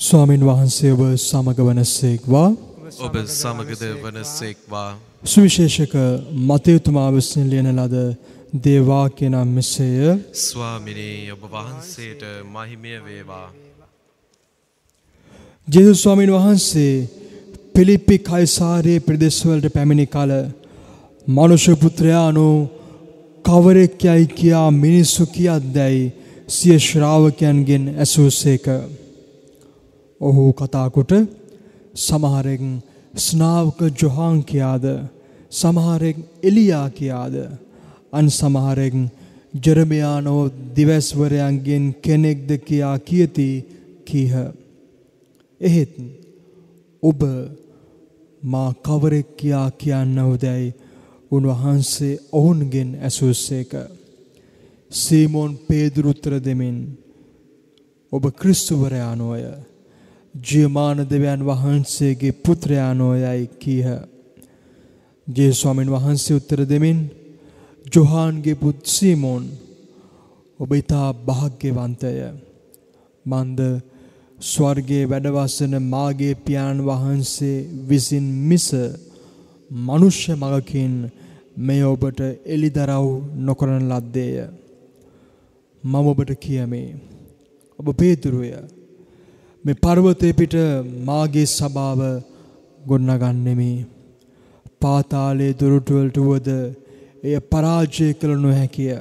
ස්වාමින් වහන්සේ ඔබ සමග වනසේක්වා ඔබ සමගද වනසේක්වා සුවිශේෂක මතයුතුමා විසින් ලියන ලද දේවා කෙනම් මෙසේය ස්වාමිනේ ඔබ වහන්සේට මහිමය වේවා ජෙසුස් ස්වාමීන් වහන්සේ පිලිප්පි කයිසාරයේ ප්‍රදේශවලට පැමිණි කල මනුෂ්‍ය පුත්‍රයානු කවරෙක් යයි කියා මිනිස්සු කියද්දැයි සිය ශ්‍රාවකයන්ගෙන් ඇසූසේක. ඔහු කතාකොට සමහරෙන් ස්නාවක ජොහාන් කියාද සමහරෙන් එලියා කියාද අන් සමහරෙන් ජරමයානෝ දිවැස්වරයන්ගෙන් කෙනෙක්ද කියා කියති කීහ. එහෙත් ඔබ මා කවරෙක් කියා කියන්නවදැයි උන්වහන්සේ ඔවුන්ගෙන් ඇසුස්සේක. සීමෝන් පේදුරුත්‍ර දෙමින් ඔබ ක්‍රිස්තුවරයානෝය. ජීමාන දෙවියන් වහන්සේගේ පුත්‍රයා නොයයි කීහ. ගේ ස්වාමින් වහන්සේ උත්තර දෙමින් ජොහාන්ගේ පුත් සීමෝන් ඔබ ඉතා භාග්‍යවන්තය. මන්ද ස්වර්ගයේ වැඩවසන මාගේ පියාණන් වහන්සේ විසින් මිස මනුෂ්‍ය මගකින් මේ ඔබට එලිදරව් නොකරන ලද්දේය. මම ඔබට කියමි. ඔබ පේතුරුය. මේ පර්වතේ පිට මාගේ සබාව ගොඩනගන්නෙමි. පාතාලයේ දොරටු වලට වද එය පරාජය කළ නොහැකිය.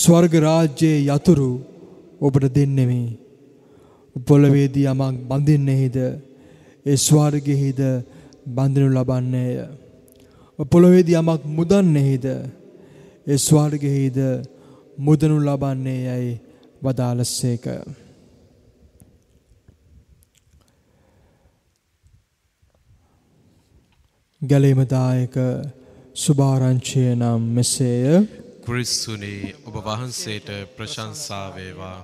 ස්වර්ග රාජ්‍යයේ යතුරු ඔබට දෙන්නෙමි. පොළවේදී යමක් බඳින්නේද ඒ ස්වර්ගෙහිද බඳිනු ලබන්නේය. පොළොවේදී යමක් මුදන්නේහිද ඒ ස්වර්ගෙහිද මුදනු ලබන්නේ යයි වදාළසේක. ගැලීමදායක සුභාරංචය නම් මෙසේය ක්‍රිස්සුනී ඔබ වහන්සේට ප්‍රශංසා වේවා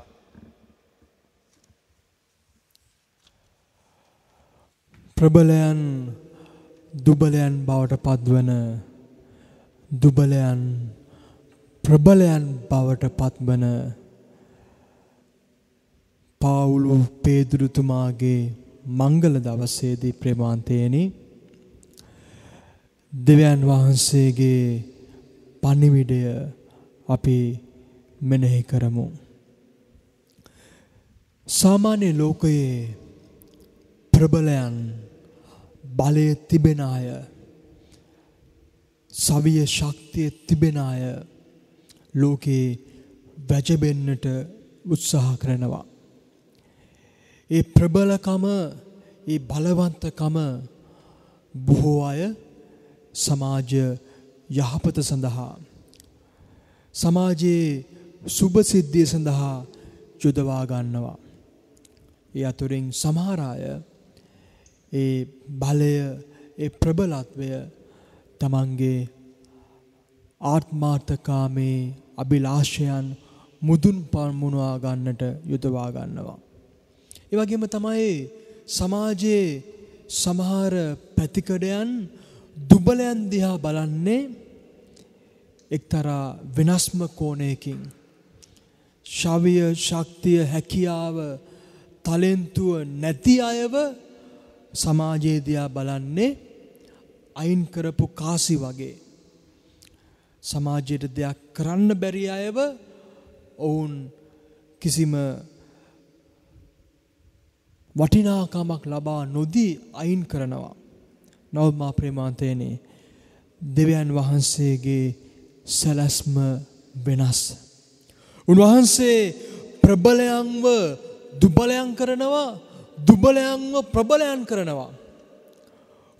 ප්‍රබලයන් දුබලයන් බවට පත්වන දුබලයන් ප්‍රබලයන් බවට පත්වන පාවුලු පේදුරුතුමාගේ මංගල දවසේදී ප්‍රමාන්තයනි දෙවියන් වහන්සේගේ පණිවිඩය අපි මෙනෙහි කරමු. සාමාන්‍ය ලෝකයේ ප්‍රබලයන් බලය තිබෙන අය සවිය ශක්තිය තිබෙන අය ලෝකේ වැජබෙන්නට උත්සාහ කරනවා. ඒ ප්‍රබලකම ඒ බලවන්තකම බොහෝ අය සමාජ යහපත සඳහා සමාජයේ සුභසිද්ධිය සඳහා යොදවා ගන්නවා. ඒ අතුරින් සමහර අය ඒ බලය ඒ ප්‍රබලත්වය තමන්ගේ ආත්මාර්ථකාමේ අභිලාෂයන් මුදුන් පමුණවා ගන්නට යොදවා ගන්නවා. ඒ වගේම තමයි සමාජයේ සමහර පැතිකඩයන් දුබලයන් දිහා බලන්නේ එක්තරා වෙනස්ම කෝණයකින් ශාවිය ශක්තිය හැකියාව තලෙන්තුව නැති අයව සමාජයේ දිහා බලන්නේ අයින් කරපු කාසි වගේ සමාජයට දෙයක් කරන්න බැරි අයව ඔවුන් කිසිම වටිනාකමක් ලබා නොදී අයින් කරනවා නවත් මා ප්‍රේමාන්තයනි දෙවියන් වහන්සේගේ සැලැස්ම වෙනස්. උන්වහන්සේ ප්‍රබලයන්ව දුබලයන් කරනවා දුබලයන්ව ප්‍රබලයන් කරනවා.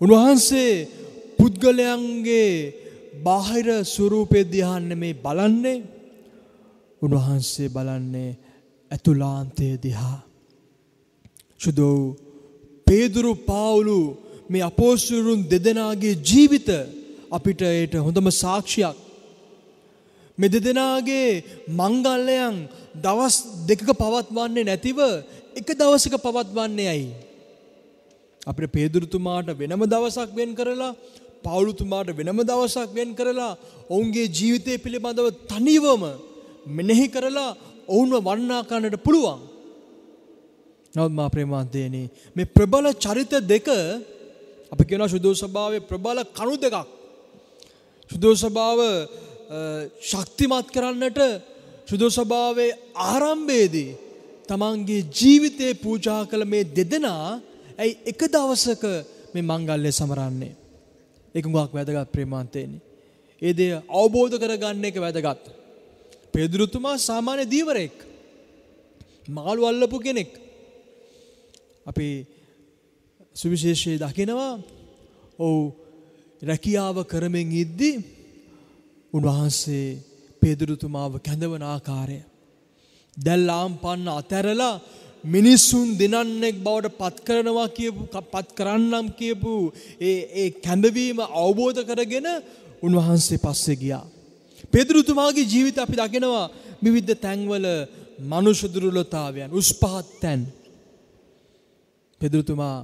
උන්වහන්සේ පුද්ගලයන්ගේ බාහිර ස්වරූපය දිහාන්න මේ බලන්නේ උන්වහන්සේ බලන්නේ ඇතුලාන්තය දිහා. ශුදෝ පේදුරු පාවුලු මේ අපෝස්තුරුන් දෙදෙනාගේ ජීවිත අපිට ඒට හොඳම සාක්ෂියක්. මෙ දෙදෙනාගේ මංගල්ලයන් දවස් දෙකක පවත්වන්නේ නැතිව එක දවසක පවත්වන්නේ ඇයි. අපිට පේදුරතුමාට වෙනම දවසක් වෙන් කරලා පවුලුතුමාට වෙනම දවසක් වෙන් කරලා ඔවුන්ගේ ජීවිතය පිළිබඳව තනිවම මෙනෙහි කරලා ඔවුන්ව වන්නාකාන්නට පුළුවන්. නවත් මා ප්‍රේමාන්තයනේ මේ ප්‍රබල චරිත දෙක අපි කියනවා සුදෝ සභාවේ ප්‍රබල කණු දෙකක්. සුදෝ සභාව ශක්තිමත් කරන්නට සුදෝ සභාවේ ආරම්භයේදී තමන්ගේ ජීවිතේ පූජා කළ මේ දෙදෙනා ඇයි එක දවසක මේ මංගල්‍ය සමරන්නේ. ඒක හුඟක් වැදගත් ප්‍රේමාන්තේනි. ඒ දේ අවබෝධ කරගන්න එක වැදගත්. පෙදුරුතුමා සාමාන්‍ය දීවරෙක්. මාළු අල්ලපු කෙනෙක්. අපි සුවිශේෂයේ දකිනවා ඔව් රැකියාව කරමින් ඉද්දි උන්වහන්සේ පේදුරුතුමාව කැඳවන ආකාරය දැල්ලාම් පන්න අතැරලා මිනිස්සුන් දෙනන්නෙක් බවට පත් කරනවා කියපු පත් කරන්නම් කියපු ඒ ඒ කැඳවීම අවබෝධ කරගෙන උන්වහන්සේ පස්සේ ගියා. පෙදුරුතුමාගේ ජීවිත අපි දකිනවා විවිධ තැන්වල මනුෂ්‍ය දුර්වලතාවයන් උස් පහත් තැන්. පෙදුරුතුමා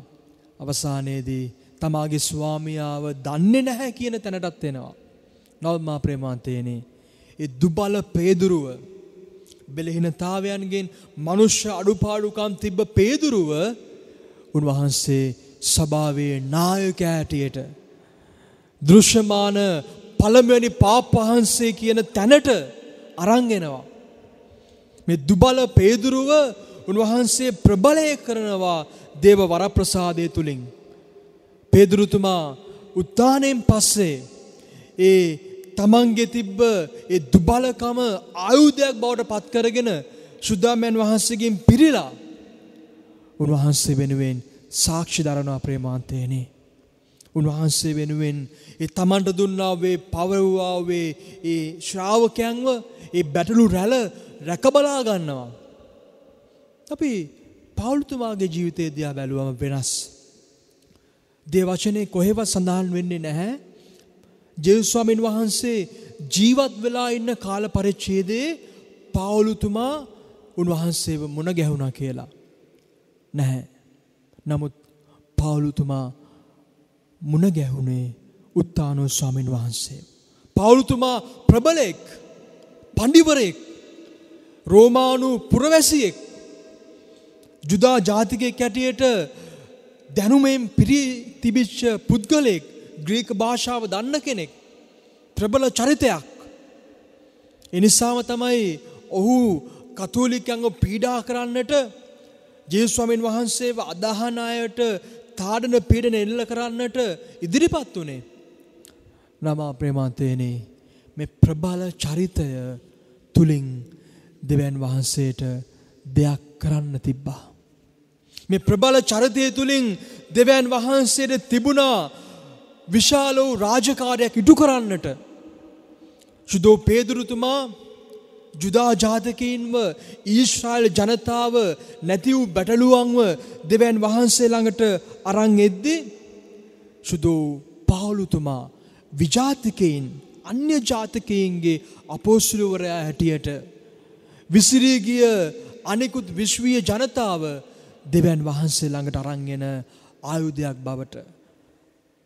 අවසානයේදී තමාගේ ස්වාමියාව දන්නේ නැහැ කියන තැනටත් එනවා. නවමා ප්‍රේමාන්තේනි. ඒ දුබල පේදුරුව බෙලහිනතාවයන්ගෙන් මනුෂ්‍ය අඩුපාඩුකම් තිබ්බ පේදුරුව උන්වහන්සේ සභාවේ නායකයාටියට දෘශ්‍යමාන පළමුවැනි පාපහන්සේ කියන තැනට අරන් එනවා. මේ දුබල පේදුරුව උන්වහන්සේ ප්‍රබලය කරනවා දේව වරප්‍රසාදය තුලින්. පේදුරුතුමා උත්තානයෙන් පස්සේ ඒ තමන්ගේ තිබ්බ ඒ දුබලකම ආයුධයක් බවට පත් කරගෙන සුද්ධාමයන් වහන්සේගෙන් පිරිලා උන්වහන්සේ වෙනුවෙන් සාක්ෂි දරනවා ප්‍රේමාන්තයනේ. උන්වහන්සේ වෙනුවෙන් ඒ තමන්ට දුන්නා වේ පවරුවා වේ ඒ ශ්‍රාවකයන්ව ඒ බැටළු රැළ රැකබලා ගන්නවා. අපි පවුල්තුමාගේ ජීවිතය දයා බැලුවම වෙනස්. දේ වචනය කොහෙවත් සඳහන් වෙන්නේ නැහැ. ජෙවස්වාමීන් වහන්සේ ජීවත් වෙලා ඉන්න කාල පරිච්ඡේදයේ පාවුලුතුමා උන්වහන්සේව මුණ ගැහුණා කියලා. නැහැ. නමුත් පාවුලුතුමා මුණ ගැහුණේ උත්තානෝ ස්වාමීන් වහන්සේ. පාවුලුතුමා ප්‍රබලෙක් පඬිවරයෙක් රෝමානු පුරවැසියෙක් ජුදා ජාතිකයක් ඇටියට දැනුමෙන් පිරි තිබිච්ච පුද්ගලයෙක් ග්‍රීක භාෂාව දන්න කෙනෙක් ප්‍රබල චරිතයක්. එනිසාම තමයි ඔහු කතෝලිකයන්ව පීඩා කරන්නට ජේස්වාමීන් වහන්සේව අදහනායට තාඩන පීඩන එල්ල කරන්නට ඉදිරිපත් වනේ. නමා ප්‍රේමාන්තයනේ මේ ප්‍රබල චරිතය තුළින් දෙවන් වහන්සේට දෙයක් කරන්න තිබ්බා. මේ ප්‍රබල චරිතය තුළින් දෙවයන් වහන්සේට තිබුණා විශාල වූ රාජකාරයක් ඉටු කරන්නට යුදෝ පේදුරුතුමා ජුදා ජාතකයින්ව ඊශ්‍රායල් ජනතාව නැති වූ බැටළුවන්ව දෙවයන් වහන්සේ ළඟට අරන් එද්දී සුදෝ පාවුලුතුමා විජාතිකයින් අන්‍ය ජාතකයින්ගේ අපෝස්තුලවරයා හැටියට විසිරී ගිය අනිකුත් විශ්වීය ජනතාව දෙවන් වහන්සේ ළඟට අරංගෙන ආයුධයක් බවට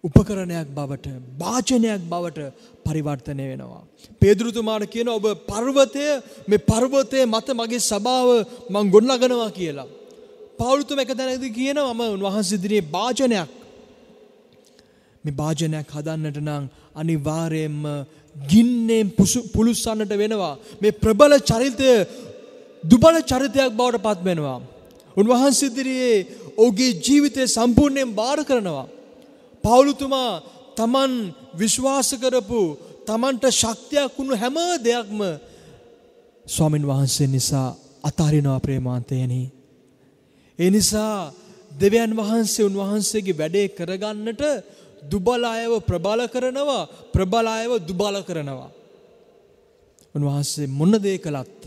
උපකරණයක් බවට භාජනයක් බවට පරිවර්තනය වෙනවා. පේදුරුතුමාට කියන ඔබ පර්වතය මේ පර්වතය මත මගේ සභාව මං ගොඩනගනවා කියලා. පවුලුතුම එක දැනද කියනවා මම උන්වහන්සේදිරේ භාජනයක් මේ භාජනයක් හදන්නට නම් අනිවාර්යයෙන්ම ගින්නෙන් පුලුස්සන්නට වෙනවා. මේ ප්‍රබල චරිතය දුබල චරිතයක් බවට පත් වෙනවා. උන්වහන්සිදිරියේ ඔහුගේ ජීවිතය සම්පූර්ණයෙන් බාර කරනවා. පවුලුතුමා තමන් විශ්වාස කරපු තමන්ට ශක්තියක් වුණු හැම දෙයක්ම ස්වාමින් වහන්සේ නිසා අතාරිනවා ප්‍රේමාන්තයනි. ඒ නිසා දෙවියන් වහන්සේ උන්වහන්සේගේ වැඩේ කරගන්නට දුබලායව ප්‍රබල කරනවා ප්‍රබලායව දුබල කරනවා. උන්වහන්සේ මොන දේ කළත්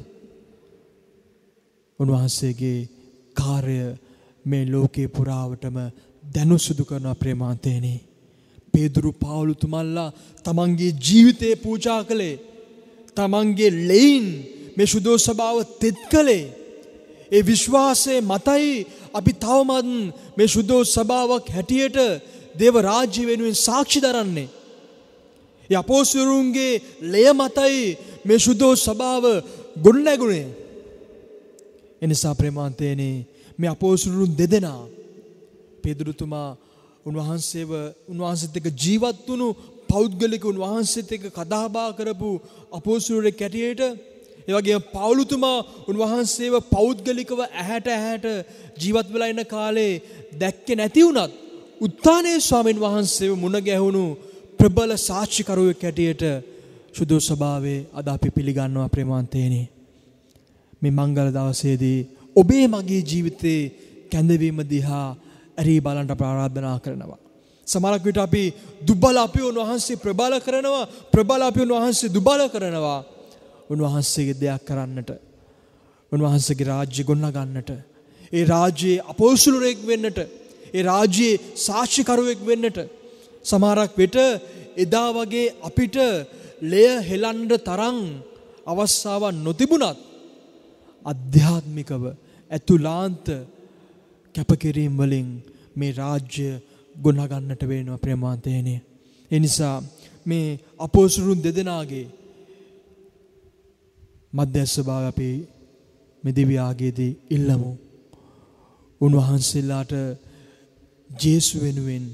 උන්වහන්සේගේ කාර්ය මේ ලෝකේ පුරාවටම දැනුසුදු කරන ප්‍රේමාන්තේනි. පේදුරු පාවුලු තුමල්ලා තමන්ගේ ජීවිතේ පූජා කළේ. තමන්ගේ ලෙයින් මේ සුදෝ සභාව තෙත් කළේ. ඒ විශ්වාසය මතයි අපි තවමත් මේ සුදෝ සභාවක් හැටියට දේව රාජ්‍ය වෙනුවෙන් සාක්ෂි දරන්නේ. ඒ අපෝස්තුරුන්ගේ ලය මතයි මේ සුදෝ සභාව ගොඩනැගුණේ. එනිසා ප්‍රේමාන්තයනේ මේ අපෝසුරුන් දෙදෙනා පෙදුරුතුමා උන්වහන්සේව උන්වහන්සේත් එක්ක ජීවත් වුණු පෞද්ගලික උන්වහන්සේත් එක්ක කතාබහ කරපු අපෝසුරුවේ කැටියට ඒ වගේම පවුලුතුමා උන්වහන්සේව පෞද්ගලිකව ඇහැට ඇහැට ජීවත් වෙලා ඉන්න කාලේ දැක්කේ නැති වුණත් උත්තානේ ස්වාමීන් වහන්සේව මුණ ගැහුණු ප්‍රබල සාක්ෂිකරුවෙක් හැටියට සුදු ස්වභාවයේ අද අපි පිළිගන්නවා ප්‍රේමාන්තේනේ මේ මංගල දවසේදී ඔබේ මගේ ජීවිතේ කැඳවීම දිහා ඇරී බලන්ට ප්‍රාරාධනා කරනවා. සමහරක් විට අපි දුබල අපි උන්වහන්සේ ප්‍රබල කරනවා ප්‍රබල අපි උන්වහන්සේ දුබල කරනවා උන්වහන්සේගේ දෙයක් කරන්නට උන්වහන්සේගේ රාජ්‍ය ගොන්න ගන්නට ඒ රාජ්‍යයේ අපෝසුලුරෙක් වෙන්නට ඒ රාජ්‍යයේ සාක්ෂිකරුවෙක් වෙන්නට සමහරක් විට එදා වගේ අපිට ලය හෙලන්න තරම් අවස්ථාවක් නොතිබුණත් අධ්‍යාත්මිකව ඇතුලාන්ත කැපකිරීම් වලින් මේ රාජ්‍ය ගොඩනගන්නට වෙනවා ප්‍රේමාන්තයනේ. ඒ නිසා මේ අපෝසුරුන් දෙදෙනාගේ මධ්‍යස්ථභාව අපි මේ දිව්‍යාගයේදී ඉල්ලමු. උන්වහන්සේලාට ජේසු වෙනුවෙන්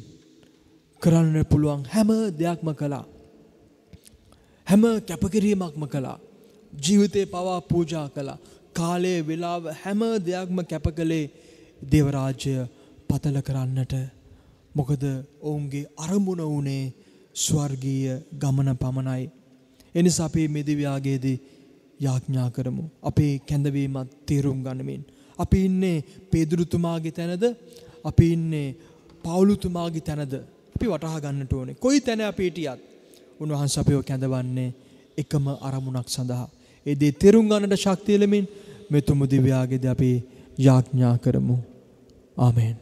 කරන්න පුළුවන් හැම දෙයක්ම කළා. හැම කැපකිරීමක්ම කළා. ජීවිතේ පවා පූජා කළා. කාලය වෙලාව හැම දෙයක්ම කැප කළේ දෙවරාජ්‍ය පතල කරන්නට මොකද ඔවුන්ගේ අරමුණ වුණේ ස්වර්ගීය ගමන පමණයි. එනිස අපේ මෙදිවයාගේදී යාඥා කරමු. අපේ කැඳවීමත් තේරුම් ගණමින්. අපි ඉන්නේ පේදුරුතුමාගේ තැනද අපි ඉන්නේ පවුලුතුමාගේ තැනද අපි වටහා ගන්නට ඕනේ. කොයි තැන අපිටියත් උන්වහන්ස අපිෝ කැඳවන්නේ එකම අරමුණක් සඳහා. ඒදේ තෙරුම් ගණට ශක්තියලමින් මෙතුමු දිව්‍යයාගෙද අපි යාඥා කරමු. ආමෙන්.